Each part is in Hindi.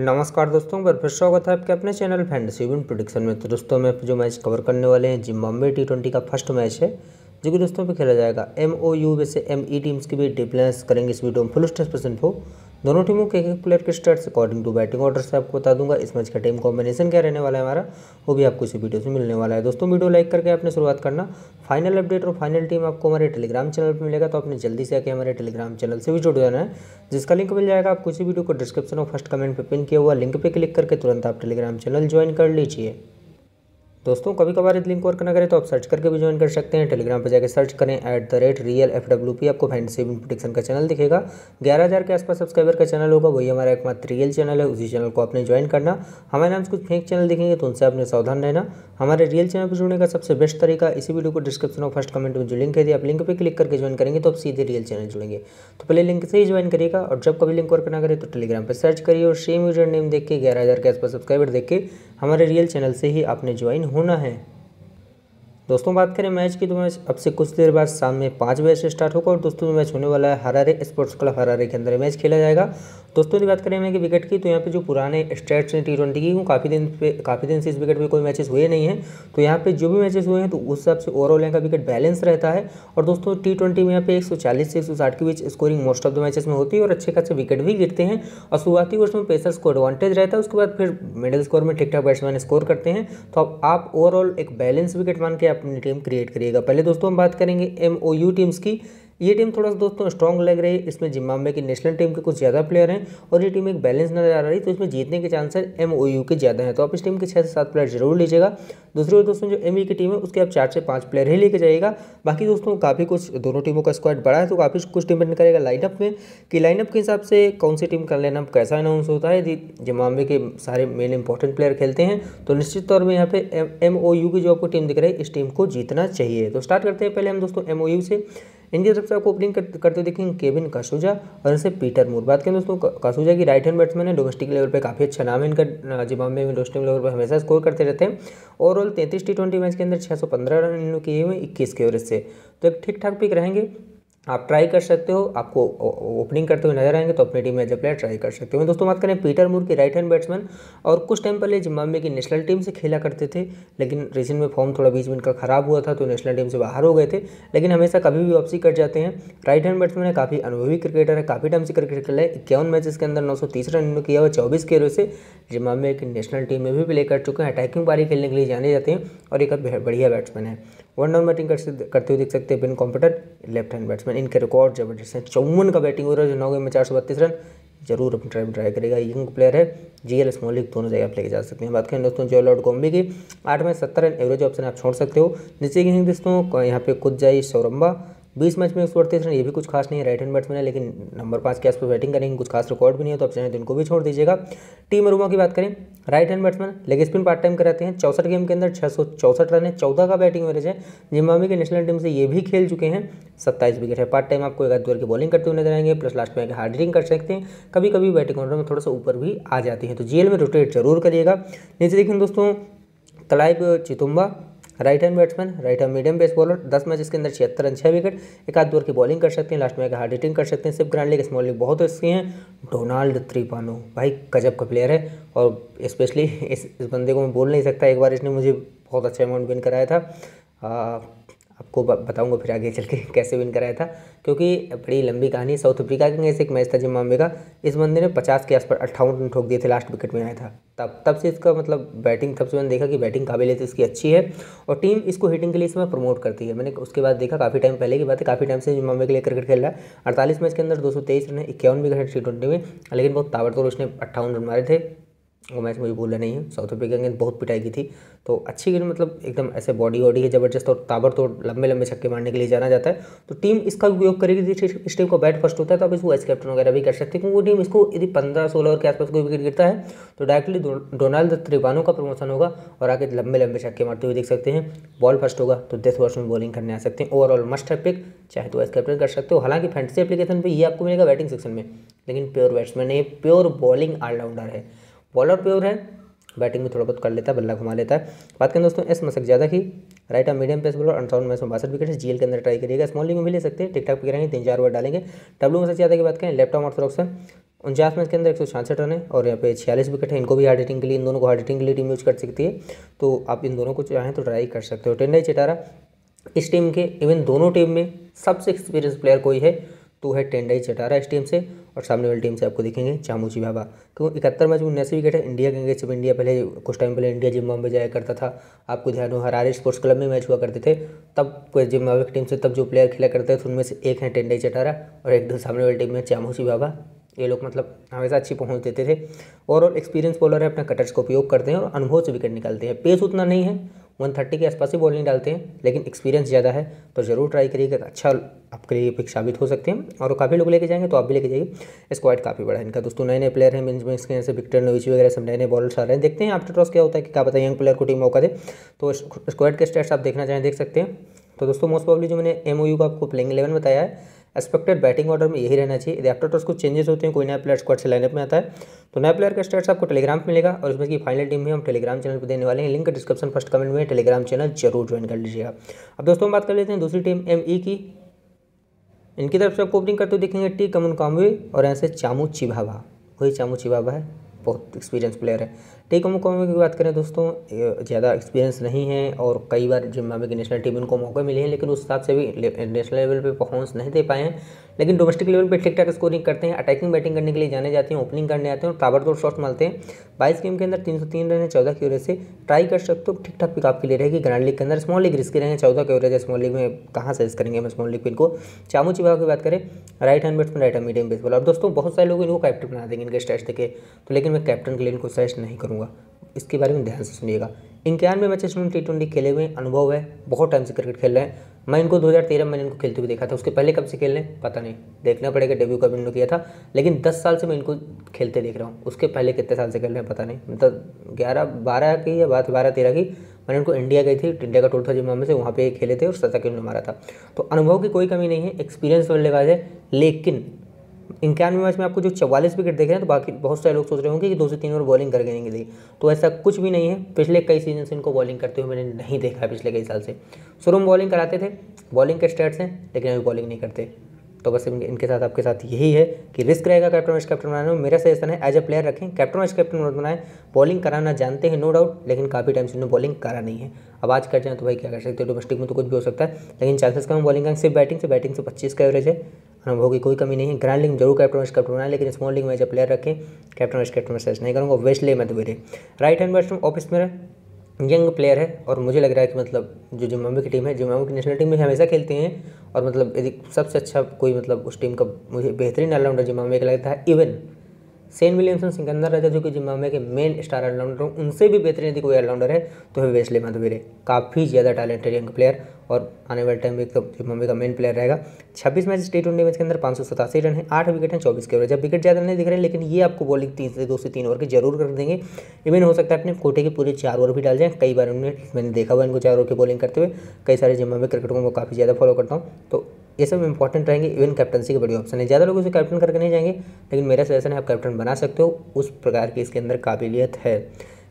नमस्कार दोस्तों बार फिर स्वागत है आपके अपने चैनल फैंटेसी विन प्रोडिक्शन में तो दोस्तों में जो मैच कवर करने वाले हैं जिम्बाब्वे टी ट्वेंटी का फर्स्ट मैच है जो कि दोस्तों पे खेला जाएगा एम ओ यू वैसे एम ई टीम्स के भी डिप्लेंस करेंगे इस वीडियो में फुल स्टेस परसेंट हो दोनों टीमों के एक प्लेयर के start according to batting order से आपको बता दूंगा इस मैच का टीम कॉम्बिनेशन क्या रहने वाला है हमारा वो भी आपको इसी वीडियो से मिलने वाला है दोस्तों वीडियो लाइक करके आपने शुरुआत करना फाइनल अपडेट और फाइनल टीम आपको हमारे टेलीग्राम चैनल पर मिलेगा तो आपने जल्दी से आके हमारे टेलीग्राम चैनल से भी जुड़ जाना है जिसका लिंक मिल जाएगा आपको इसी वीडियो को डिस्क्रिप्शन और फर्स्ट कमेंट पर पिन किया हुआ लिंक पर क्लिक करके तुरंत आप टेलीग्राम चैनल ज्वाइन कर लीजिए दोस्तों कभी कभार इस लिंक वर्क ना करें तो आप सर्च करके भी ज्वाइन कर सकते हैं टेलीग्राम पर जाकर सर्च करें at the rate real F W P आपको फैंड सेविंग प्रोटेक्शन का चैनल दिखेगा ग्यारह हज़ार के आसपास सब्सक्राइबर का चैनल होगा वही हमारा एकमात्र रियल चैनल है उसी चैनल को आपने ज्वाइन करना हमारे नाम से कुछ फेक चैनल दिखेंगे तो उनसे आपने सावधान रहना हमारे रियल चैनल पर जुड़ने का सबसे बेस्ट तरीका इसी वीडियो को डिस्क्रिप्शन और फर्स्ट कमेंट में जो लिंक है दिया आप लिंक पर क्लिक करके ज्वाइन करेंगे तो आप सीधे रियल चैनल जुड़ेंगे तो पहले लिंक से ही ज्वाइन करिएगा और जब कभी लिंक वर्क ना करें तो टेलीग्राम पर सर्च करिए और सेम यूजर नेम देख के ग्यारह हज़ार के आसपास सब्सक्राइबर देख के हमारे रियल चैनल से ही आपने ज्वाइन होना है दोस्तों बात करें मैच की तो मैच अब से कुछ देर बाद शाम में पाँच बजे से स्टार्ट होगा और दोस्तों मैच होने वाला है हरारे स्पोर्ट्स क्लब हरारे के अंदर मैच खेला जाएगा दोस्तों यदि बात करें हमें कि विकेट की तो यहाँ पे जो पुराने स्टेट्स हैं टी ट्वेंटी की काफ़ी दिन पे काफ़ी दिन से इस विकेट पे कोई मैचेस हुए नहीं हैं तो यहाँ पे जो भी मैचेस हुए हैं तो उस हिसाब से ओवरऑल यहाँ का विकेट बैलेंस रहता है और दोस्तों टी ट्वेंटी में यहाँ पे 140 से 160 के बीच scoring most of the matches में होती है और अच्छे खासे विकेट भी गिरते हैं और शुरुआती वर्ष में पेसर्स को एडवांटेज रहता है उसके बाद फिर मिडिल स्कोर में ठीक ठाक बैट्समैन स्कोर करते हैं तो अब आप ओवरऑल एक बैलेंस विकेट मान के अपनी टीम क्रिएट करिएगा पहले दोस्तों हम बात करेंगे एम टीम्स की ये टीम थोड़ा सा दोस्तों स्ट्रॉन्ग लग रही है इसमें जिम्बाबे की नेशनल टीम के कुछ ज़्यादा प्लेयर हैं और ये टीम एक बैलेंस नजर आ रही है तो इसमें जीतने के चांसेस एम के ज़्यादा हैं तो आप इस टीम के छः से सात प्लेयर जरूर लीजिएगा दूसरी ओर दोस्तों जो एम e की टीम है उसके आप चार से पाँच प्लेयर ही लेके जाइएगा बाकी दोस्तों काफ़ी कुछ दोनों टीमों का स्क्वाड बड़ा है तो काफ़ी कुछ डिपेंड करेगा लाइनअप में कि लाइनअप के हिसाब से कौन सी टीम का लाइनअप कैसा अनाउंस होता है यदि के सारे मेन इंपॉर्टेंट प्लेयर खेलते हैं तो निश्चित तौर में यहाँ पे एम की जो आपको टीम दिख रही है इस टीम को जीतना चाहिए तो स्टार्ट करते हैं पहले हम दोस्तों एम से इनकी से आपको ओपनिंग करते देखेंगे केविन कासूजा और इनसे पीटर मूर बात करें दोस्तों कासूजा की राइट हैंड बैट्समैन है डोमेस्टिक लेवल पर काफ़ी अच्छा नाम है इनका जिम्बाब्वे में डोमेस्टिक लेवल पर हमेशा स्कोर करते रहते हैं ओवरऑल तैंतीस टी ट्वेंटी मैच के अंदर छः सौ पंद्रह रन इन्होंने किए हुए इक्कीस के ओवरेज से तो एक ठीक ठाक पिक रहेंगे आप ट्राई कर सकते हो आपको ओपनिंग करते हुए नजर आएंगे तो अपनी टीम में एज ए प्लेयर ट्राई कर सकते हो दोस्तों बात करें पीटर मूर की राइट हैंड बैट्समैन और कुछ टाइम पहले जिम्बाबे की नेशनल टीम से खेला करते थे लेकिन रीसेंट में फॉर्म थोड़ा बीच में इनका खराब हुआ था तो नेशनल टीम से बाहर हो गए थे लेकिन हमेशा कभी भी वापसी कर जाते हैं राइट हैंड बैट्समैन है काफ़ी अनुभवी क्रिकेटर है काफ़ी टाइम से क्रिकेट खेला है इक्यावन मैचेस के अंदर नौ रन इन्होंने किया हुआ चौबीस के रो से जिम्बाबे की नेशनल टीम में भी प्ले कर चुके हैं अटैकिंग पारी खेलने के लिए जाने जाते हैं और एक बढ़िया बैट्समैन है वन डाउन बैटिंग करते करते हुए देख सकते हैं बिन कॉम्पिटर लेफ्ट हैंड बैट्समैन इनके रिकॉर्ड जबरदस्त हैं चौवन का बैटिंग हो रहा है जो नौ में चार सौ बत्तीस रन जरूर अपनी ट्राइव ट्राई करेगा यंग प्लेयर है जी एल स्मॉलिक दोनों जगह आप लेके जा सकते हैं बात करें दोस्तों जो लॉर्ड कॉम्बी की आठ में सत्तर रन एवरेज ऑप्शन आप छोड़ सकते हो नीचे की दोस्तों यहाँ पे कुछ जाए सौरम्बा बीस मैच में एक सौ अड़तीस रन ये भी कुछ खास नहीं है राइट हैंड बैट्समैन है लेकिन नंबर पाँच के आसपास बैटिंग करेंगे कुछ खास रिकॉर्ड भी नहीं है तो आप चाहें तो इनको भी छोड़ दीजिएगा टीम अरुमा की बात करें right hand batsman leg spin part time कराते हैं चौसठ गेम के अंदर छः रन है चौदह का बैटिंग एवरेज है जिम्बाब्वे की नेशनल टीम से ये भी खेल चुके हैं सत्ताईस विकेट है पार्ट टाइम आपको एक आध की बॉलिंग करते हुए नजर आएंगे प्लस लास्ट में हार्ड हिटिंग कर सकते हैं कभी कभी बैटिंग ऑर्डर में थोड़ा सा ऊपर भी आ जाती है तो जेल में रोटेट जरूर करिएगा नीचे देखिए दोस्तों तलाइब चितुम्बा right hand batsman right hand medium pace bowler दस मैच इसके अंदर छिहत्तर रन छः विकेट एक आध ओवर की बॉलिंग कर सकते हैं लास्ट में हार्ड हिटिंग कर सकते हैं सिर्फ ग्रैंड लीग स्मॉल लीग बहुत अच्छी हैं डोनाल्ड त्रिपानो भाई गजब का प्लेयर है और स्पेशली इस, इस बंदे को मैं बोल नहीं सकता एक बार इसने मुझे बहुत अच्छा अमाउंट विन कराया था आपको बताऊंगा फिर आगे चल के कैसे विन कराया था क्योंकि बड़ी लंबी कहानी साउथ अफ्रीका के एक मैच था जिम्बाबे का इस बंदे ने पचास के आसपास अट्ठावन रन ठोक दिए थे लास्ट विकेट में आया था तब तब से इसका मतलब बैटिंग तब से मैंने देखा कि बैटिंग काबिलियत तो इसकी अच्छी है और टीम इसको हिटिंग के लिए इसमें प्रमोट करती है मैंने उसके बाद देखा काफ़ी टाइम पहले की बात है काफ़ी टाइम से जिम्बाबे के लिए क्रिकेट खेल रहा है अड़तालीस मैच के अंदर दो रन है इक्यावन विकेट है टी में लेकिन बहुत ताबड़तोड़ उसने अट्ठावन रन मारे थे वो मैच में भी नहीं है साउथ अफ्रीका गेंद बहुत पिटाई की थी तो अच्छी गेंद मतलब एकदम ऐसे बॉडी वॉडी है जबरदस्त और ताबड़तोड़ लंबे लंबे छक्के मारने के लिए जाना जाता है तो टीम इसका उपयोग करेगी इस टीम को बैट फर्स्ट होता है तो आप इसको वाइस कैप्टन वगैरह भी कर सकते हैं क्योंकि टीम इसको यदि पंद्रह सोलह ओवर के आसपास कोई विकेट गिरता है तो डायरेक्टली डोनाल्ड त्रिवानों का प्रमोशन होगा और आगे लंबे लंबे छक्के मारते हुए देख सकते हैं बॉल फर्स्ट होगा तो दस वर्ष में बॉलिंग करने आ सकते हैं ओवरऑल मस्ट है पिक चाहे तो वाइस कैप्टन कर सकते हो हालांकि फैंटेसी एप्लीकेशन पर ये आपको मिलेगा बैटिंग सेक्शन में लेकिन प्योर बैट्समैन है प्योर बॉलिंग ऑलराउंडर है बॉलर प्योर है बैटिंग में थोड़ा बहुत कर लेता है बल्ला घुमा लेता है बात करें दोस्तों एस मसक ज़्यादा की right arm medium pace bowler अंठावन मैच में बासठ विकेट जीएल के अंदर ट्राई करिएगा स्मॉल लीग में भी ले सकते हैं टिकटॉक पे रहेंगे तीन चार ओवर डालेंगे डब्ल्यू मसक ज़्यादा की बात करें लेफ्ट आर्म ऑर्थोडॉक्स उनचास मैच के अंदर एक सौ छियासठ रन है और यहाँ पे छियालीस विकेट है इनको भी हार्ड हिटिंग के लिए इन दोनों को हार्ड हिटिंग के लिए टीम यूज़ कर सकती है तो आप इन दोनों को चाहें तो ट्राई कर सकते हो टेंडाई चिटारा इस टीम के इवन दोनों टीम में सबसे एक्सपीरियंस प्लेयर कोई है टू है टेंडाई चटारा इस टीम से और सामने वाली टीम से आपको देखेंगे चामूची बाबा क्योंकि तो इकहत्तर मैच में उन्यासी विकेट है इंडिया के जब इंडिया पहले कुछ टाइम पहले इंडिया जिम्बाबे जाया करता था आपको ध्यान हो हरारे स्पोर्ट्स क्लब में मैच हुआ करते थे तब जिम्बाबे की टीम से तब जो प्लेयर खेला करते थे उनमें से एक है टेंडाई चटारा और एक दो सामने वाली टीम में चामूची बाबा ये लोग मतलब हमेशा अच्छी पहुंच देते थे ओवरऑल एक्सपीरियंस बॉलर है अपने कटर्स का उपयोग करते हैं और अनुभव से विकेट निकालते हैं पेस उतना नहीं है वन थर्टी के आसपास ही बॉलिंग डालते हैं लेकिन एक्सपीरियंस ज़्यादा है तो ज़रूर ट्राई करिएगा अच्छा आपके लिए पिक साबित हो सकते हैं और काफ़ी लोग लेके जाएंगे तो आप भी लेके जाइए स्क्वाड काफ़ी बड़ा है इनका दोस्तों नए नए प्लेयर हैं मिन्स मिन्स के जैसे विक्टर नोविच वगैरह सब नए नए बॉलर्स आ रहे हैं देखते हैं आफ्टर टॉस क्या होता है कि क्या पता है यंग प्लेयर को टीम मौका दे तो स्क्वाड के स्टेट्स आप देखना चाहें देख सकते हैं तो दोस्तों मोस्ट प्रॉब्ली जो मैंने एम का आपको प्लेइंग इलेवन बताया है एक्सपेक्टेड बैटिंग ऑर्डर में यही रहना चाहिए आफ्टर टॉस कुछ चेंजेस होते हैं कोई नया प्लेयर स्क्वाड से लाइनअप में आता है तो नया प्लेयर का स्टेट्स आपको टेलीग्राम पर मिलेगा और इसमें की फाइनल टीम भी हम टेलीग्राम चैनल पर देने वाले हैं लिंक डिस्क्रिप्शन फर्स्ट कमेंट में टेलीग्राम चैनल जरूर ज्वाइन कर लीजिएगा अब दोस्तों हम बात कर लेते हैं दूसरी टीम एम e की इनकी तरफ से आपको ओपनिंग करते हुए देखेंगे टी कमन कॉम्बे और ऐसे चामू चिभावा वही चामू चिभावा है बहुत एक्सपीरियंस प्लेयर है टेकम कॉमे की बात करें दोस्तों ज़्यादा एक्सपीरियंस नहीं है और कई बार जिम्बाब्वे की नेशनल टीम इनको मौके मिले हैं लेकिन उस हिसाब से भी नेशनल लेवल पे परफॉर्मेंस नहीं दे पाए हैं लेकिन डोमेस्टिक लेवल पे ठीक ठाक स्कोरिंग करते हैं अटैकिंग बैटिंग करने के लिए जाने जाते हैं ओपनिंग करने आते हैं और ताबड़तोड़ शॉट मारते हैं बाईस गेम के अंदर तीन सौ तीन रन है चौदह की ओर से ट्राई कर सकते हो ठीक ठाक पिकअप के लिए रहेगी ग्रांड लीग के अंदर स्मॉल लीग रिस्की रहेंगे चौदह की ओर है स्मॉल लीग में कहाँ से करेंगे हम स्मॉल लीग पिन को चामू चिबाव की बात करें right hand batsman right hand medium ball अब दोस्तों बहुत सारे लोग इनको कैप्टन बना देंगे इनके स्टैच देखे तो लेकिन मैं कैप्टन के लिए इनको सजेस्ट नहीं करूँगा करूँगा इसके बारे में ध्यान से सुनिएगा इक्यानवे मैच में टी ट्वेंटी खेले हुए अनुभव है बहुत टाइम से क्रिकेट खेल रहे हैं मैं इनको 2013 में मैंने इनको खेलते हुए देखा था उसके पहले कब से खेल रहे हैं पता नहीं देखना पड़ेगा डेब्यू कब इन्होंने किया था लेकिन 10 साल से मैं इनको खेलते देख रहा हूँ उसके पहले कितने साल से खेल रहे हैं पता नहीं मतलब ग्यारह बारह की या बात बारह तेरह की मैंने इनको इंडिया गई थी इंडिया का टूर था जिम्मे से वहाँ पर खेले थे और सजा के उन्होंने मारा था तो अनुभव की कोई कमी नहीं है एक्सपीरियंस तो बल्लेबाज है लेकिन इक्यानवे मैच में आपको जो चवालीस विकेट देख रहे हैं तो बाकी बहुत सारे लोग सोच रहे होंगे कि दो से तीन ओवर बॉलिंग करके देंगे दी तो ऐसा कुछ भी नहीं है पिछले कई सीजन से इनको बॉलिंग करते हुए मैंने नहीं देखा है पिछले कई साल से शुरू में बॉलिंग कराते थे बॉलिंग के स्टेट्स हैं लेकिन अभी बॉलिंग नहीं करते तो बस इनके साथ आपके साथ यही है कि रिस्क रहेगा कैप्टन वाइस कैप्टन बनाने में मेरा सजेशन है एज ए प्लेयर रखें कैप्टन वाइस कैप्टन बनाएं बॉलिंग कराना जानते हैं नो डाउट लेकिन काफ़ी टाइम से उन्होंने बॉलिंग करा नहीं है अब आज कर जाए तो भाई क्या कर सकते हो डोमेस्टिक में तो कुछ भी हो सकता है लेकिन चांसेस कम बॉलिंग करेंगे सिर्फ बैटिंग से बैटिंग से पच्चीस का एवरेज है अनुभव की कोई कमी नहीं है ग्रैंड जरूर कैप्टन वर्ष कैप्टन बनाए लेकिन स्मॉल लिंग में जब प्लेयर रखें कैप्टन वर्ष कैप्टन सर्च नहीं करूँगा वेस्टले में तो राइट हैंड बैट्समैन ऑफिस में यंग प्लेयर है और मुझे लग रहा है कि मतलब जो जिम्बाबे की टीम है जिम्बाबे की नेशनल टीम में हमेशा खेलते हैं और मतलब यदि सबसे अच्छा कोई मतलब उस टीम का मुझे बेहतरीन ऑलराउंडर जिम्बाबे का लगता है even Sean Williamson Sikandar Raza जो कि जिम्बाबे के मेन स्टार ऑलराउंडर हूँ उनसे भी बेहतरीन यदि कोई ऑलराउंडर है तो है वेस्ले मधुबेरे काफ़ी ज़्यादा टैलेंटेड यंग प्लेयर और आने वाले टाइम में एक तो जिम्बाबे का मेन प्लेयर रहेगा छब्बीस मैच टी ट्वेंटी मैच के अंदर पाँच सौ सतासी रन है आठ विकेट हैं चौबीस के ओवर जब विकेट ज़्यादा नहीं दिख रहे हैं लेकिन ये आपको बॉलिंग तीन से दो से तीन ओवर के जरूर कर देंगे इवन हो सकता है अपने कोटे के पूरे चार ओवर भी डाल जाएँ कई बार उन्होंने मैंने देखा हुआ इनको चार ओवर की बॉलिंग करते हुए कई सारे जिम्बाबे क्रिकेटों को काफ़ी ज़्यादा फॉलो करता हूँ तो ये सब इंपॉर्टेंट रहेंगे इवन कैप्टनसी के बड़ी ऑप्शन है ज़्यादा लोग उसे कैप्टन करके नहीं जाएंगे लेकिन मेरा सजेशन है आप कैप्टन बना सकते हो उस प्रकार की इसके अंदर काबिलियत है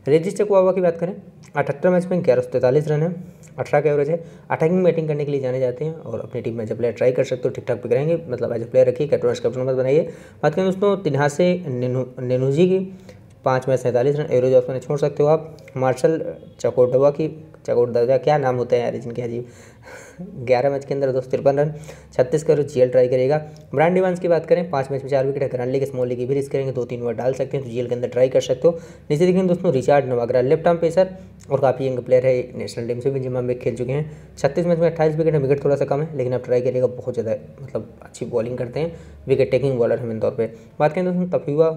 रेजिस चकवावा की बात करें अठहत्तर मैच में ग्यारह सौ तैंतालीस रन है अठारह का एवरेज है अटैकिंग बैटिंग करने के लिए जाने जाते हैं और अपनी टीम में एज प्लेयर ट्राई कर सकते हो ठीक ठाक पिक रहेंगे मतलब एज ए प्लेयर रखिए कैप्टन कैप्टन मत बनाइए बात करें दोस्तों तिनहा से जी की पाँच मैच सैंतालीस रन एवरेज ऑप्शन छोड़ सकते हो आप मार्शल चकोटवा की चकोट दर्जा क्या नाम होता है यार जिनके अजीब ग्यारह मैच के अंदर दोस्त तिरपन रन छत्तीस करो जीएल ट्राई करेगा ब्रांड इवान्स की बात करें पांच मैच में चार विकेट करन के स्मॉल की भी रिस्क करेंगे दो तीन ओवर डाल सकते हैं तो जीएल के अंदर ट्राई कर सकते हो नीचे देखेंगे दोस्तों रिचार्ड नवागरा लेफ्ट आर्म पेसर और काफ़ी यंग प्लेयर है नेशनल टीम से भी जिम्मा में खेल चुके हैं छत्तीस मैच में अट्ठाईस विकेट है विकेट थोड़ा सा कम है लेकिन अब ट्राई करिएगा बहुत ज़्यादा मतलब अच्छी बॉलिंग करते हैं विकेट टेकिंग बॉलर है मेन तौर पर बात करें दोस्तों तफीवा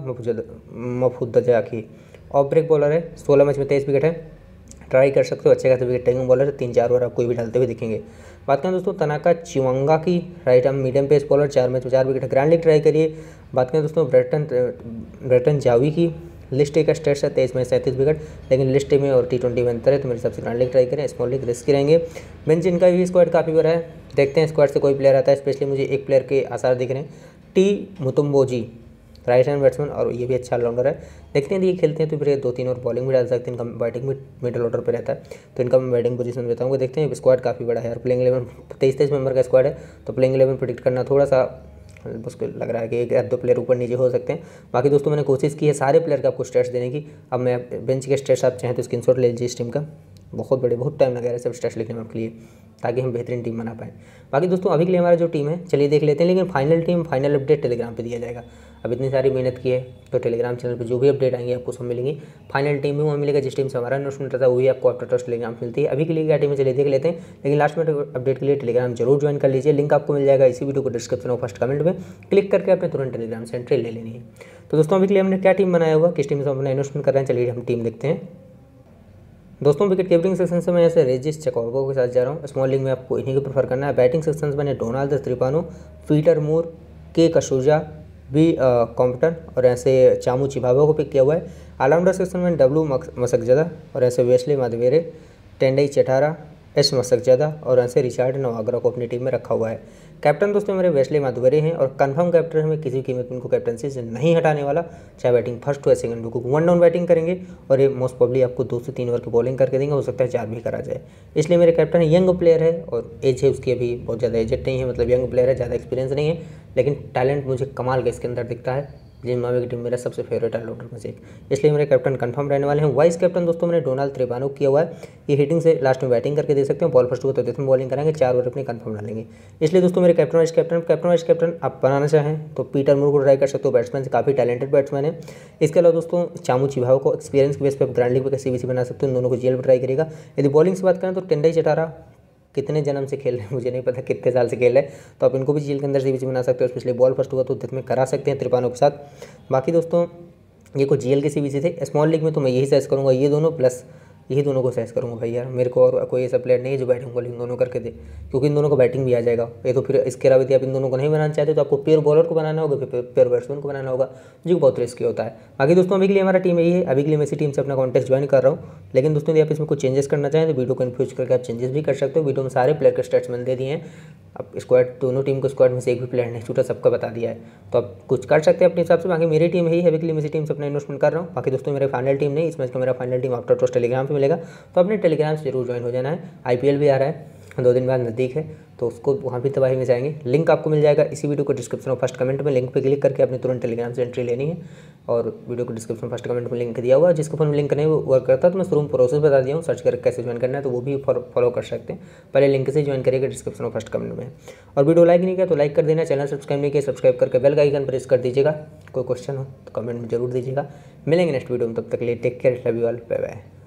मफुदजा की ऑफ ब्रेक बॉलर है सोलह मैच में तेईस विकेट है ट्राई कर सकते हो अच्छे खासे विकेट टेकिंग बॉलर तीन चार ओवर आप कोई भी डालते हुए दिखेंगे बात करें दोस्तों तनाका चिवंगा की राइट आर्म मीडियम पेस बॉलर चार मैच चार विकेट ग्रैंड लीग ट्राई करिए बात करें दोस्तों ब्रेटन ब्रेटन जावी की लिस्ट ए का स्टेट्स है तेईस में सैंतीस विकेट लेकिन लिस्ट ए में और टी ट्वेंटी में अंतर है तो मेरे हिसाब से ग्रांड लीग ट्राई करें स्मॉल लीग रिस्क रहेंगे बेंच इनका भी स्क्वाड काफ़ी बड़ा है देखते हैं स्क्वाड से कोई प्लेयर आता है स्पेशली मुझे एक प्लेयर के आसार दिख रहे हैं T Mutumbodzi right hand batsman और ये भी अच्छा ऑलराउंडर है देखते हैं ये खेलते हैं तो फिर ये दो तीन और बॉलिंग भी डाल सकते हैं इनका बैटिंग भी मिडल ऑर्डर पर रहता है तो इनका मैं बैटिंग पोजीशन हूँ देखते हैं स्क्वाड काफ़ी बड़ा है और प्लेइंग इलेवन तेईस तेईस मेंबर का स्क्वाड है तो प्लेइंग इलेवन प्रिडिक्ट करना थोड़ा सा उसको लग रहा है कि एक दो प्लेयर ऊपर नीचे हो सकते हैं बाकी दोस्तों मैंने कोशिश की है सारे प्लेयर का आपको स्टेट्स देने की अब मैं बेंच के स्टेट्स आप चाहें तो स्क्रीनशॉट ले लीजिए इस टीम का बहुत बड़े बहुत टाइम लगा रहा है सब स्टेट्स लिखने में आपके लिए ताकि हम बेहतरीन टीम बना पाएँ बाकी दोस्तों अभी के लिए हमारा जो टीम है चलिए देख लेते हैं लेकिन final team final update Telegram पर दिया जाएगा अब इतनी सारी मेहनत की है तो टेलीग्राम चैनल पर जो भी अपडेट आएंगे आपको सब मिलेंगे फाइनल टीम भी वहाँ मिलेगा जिस टीम से हमारा अनाउंसमेंट रहता है वही आपको आफ्टर टॉस टेलीग्राम मिलती है अभी के लिए क्या टीम चलिए देख लेते हैं लेकिन लास्ट में अपडेट के लिए टेलीग्राम जरूर ज्वाइन कर लीजिए लिंक आपको मिल जाएगा इसी वीडियो को डिस्क्रिप्शन और फर्स्ट कमेंट में क्लिक करके अपने तुरंत टेलीग्राम से एंट्री ले लेनी है तो दोस्तों अभी के लिए हमने क्या टीम बनाया हुआ किस टीम से हम अपना इन्वेस्टमेंट कर रहे हैं चलिए हम टीम देखते हैं दोस्तों विकेट कीपिंग सेक्शन से मैं ऐसे रेजिस चकॉर्गो के साथ जा रहा हूँ स्मॉल में आपको इन्हीं को प्रेफर करना है बैटिंग सेक्शन से मैंने डोनाल्ड त्रिपानो पीटर मोर के कसूजा बी कॉम्पटन और ऐसे चामू चिभावा को पिक किया हुआ है ऑलराउंडर सेक्शन में डब्लू मसकजदा और ऐसे वेस्ली माधवेरे टेंडई चेठारा एस मसकजादा और ऐसे रिचार्ड नवागरा को अपनी टीम में रखा हुआ है कैप्टन दोस्तों मेरे वेस्ले माधुवरे हैं और कन्फर्म कैप्टन हमें किसी कीमत में उनको कैप्टनसी से नहीं हटाने वाला चाहे बैटिंग फर्स्ट हो या सेकंड को वन डाउन बैटिंग करेंगे और ये मोस्ट प्रॉब्ली आपको दो से तीन ओवर की बॉलिंग करके देंगे हो सकता है चार भी करा जाए इसलिए मेरे कैप्टन यंग प्लेयर है और एज है उसकी अभी बहुत ज़्यादा एजेड नहीं है मतलब यंग प्लेयर है ज़्यादा एक्सपीरियंस नहीं है लेकिन टैलेंट मुझे कमाल का इसके अंदर दिखता है जिम्बाब्वे की टीम मेरा सबसे फेवरेट ऑलराउंडर में से इसलिए मेरे कैप्टन कंफर्म रहने वाले हैं वाइस कैप्टन दोस्तों मैंने डोनाल्ड त्रिपानो किया हुआ है ये हिटिंग से लास्ट में बैटिंग करके दे सकते हैं बॉल फर्स्ट हुआ तो देते बॉलिंग करेंगे चार ओवर अपने कंफर्म डालेंगे इसलिए दोस्तों मेरे captain vice captain captain vice captain आप बनाना चाहें तो पीटर मुर को ट्राई कर सकते हो बैट्समैन से काफ़ी टैलेंटेड बैट्समैन है इसके अलावा दोस्तों चामू चिभाव को एक्सपीरियंस के बेस पर ग्रैंड लीग पर कैसे बना सकते हो दोनों को जेल पर ट्राई करेगा यदि बॉलिंग से बात करें तो टेंडाई चटारा कितने जन्म से खेल रहे हैं मुझे नहीं पता कितने साल से खेल रहे हैं तो आप इनको भी जेल के अंदर से बीच बना सकते हो स्पेशली बॉल फर्स्ट हुआ तो उद्यत में करा सकते हैं त्रिपानों के साथ बाकी दोस्तों ये कुछ जेल के सीबीसी थे स्मॉल लीग में तो मैं यही सर्च करूँगा ये दोनों प्लस यही दोनों को सैस करूँगा भाई यार मेरे को और कोई ऐसा प्लेयर नहीं है जो बैटिंग बॉलिंग दोनों करके दे क्योंकि इन दोनों को बैटिंग भी आ जाएगा ये तो फिर इसके अलावा यदि आप इन दोनों को नहीं बनाना चाहते तो आपको पेयर बॉलर को बनाना होगा फिर प्योर बैट्समैन को बनाना होगा जो बहुत रिस्की होता है बाकी दोस्तों अभी के लिए हमारा टीम यही है अभी के लिए मैं इसी टीम से अपना कॉन्टेस्ट ज्वाइन कर रहा हूँ लेकिन दोस्तों यदि आप इसमें कुछ चेंजेस करना चाहें तो वीडियो को इन्फ्यूज करके आप चेंजेस भी कर सकते हो वीडियो में सारे प्लेयर के स्टेट्स मैंने दे दिए हैं अब स्क्वाड दोनों टीम को स्क्वाड में से एक भी प्लेयर नहीं छूटा सबका बता दिया है तो आप कुछ कर सकते हैं अपने हिसाब से बाकी मेरी टीम यही है अभी के लिए मैं इसी टीम से अपना इन्वेस्टमेंट कर रहा हूँ बाकी दोस्तों मेरे फाइनल टीम नहीं इस मैच का मेरा final team after toss Telegram पे मिलेगा तो अपने टेलीग्राम से जरूर ज्वाइन हो जाना है आई भी आ रहा है दो दिन बाद नज़दीक है तो उसको वहाँ भी तबाही में जाएंगे लिंक आपको मिल जाएगा इसी वीडियो को डिस्क्रिप्शन और फर्स्ट कमेंट में लिंक पे क्लिक करके अपने तुरंत टेलीग्राम से एंट्री लेनी है और वीडियो को डिस्क्रिप्शन फर्स्ट कमेंट में लिंक दिया हुआ है जिसको फोन लिंक नहीं वर्क करता तो मैं शुरू प्रोसेस बता दिया हूँ सर्च करके कैसे ज्वाइन करना है तो वो भी फॉलो कर सकते हैं पहले लिंक से ज्वाइन करिएगा डिस्क्रिप्शन और फर्स्ट कमेंट में और वीडियो लाइक नहीं किया तो लाइक कर देना चैनल सब्सक्राइब नहीं किया सब्सक्राइब करके बेल का आइकन प्रेस कर दीजिएगा कोई क्वेश्चन हो तो कमेंट में जरूर दीजिएगा मिलेंगे नेक्स्ट वीडियो में तब तक लिए take care love you all bye bye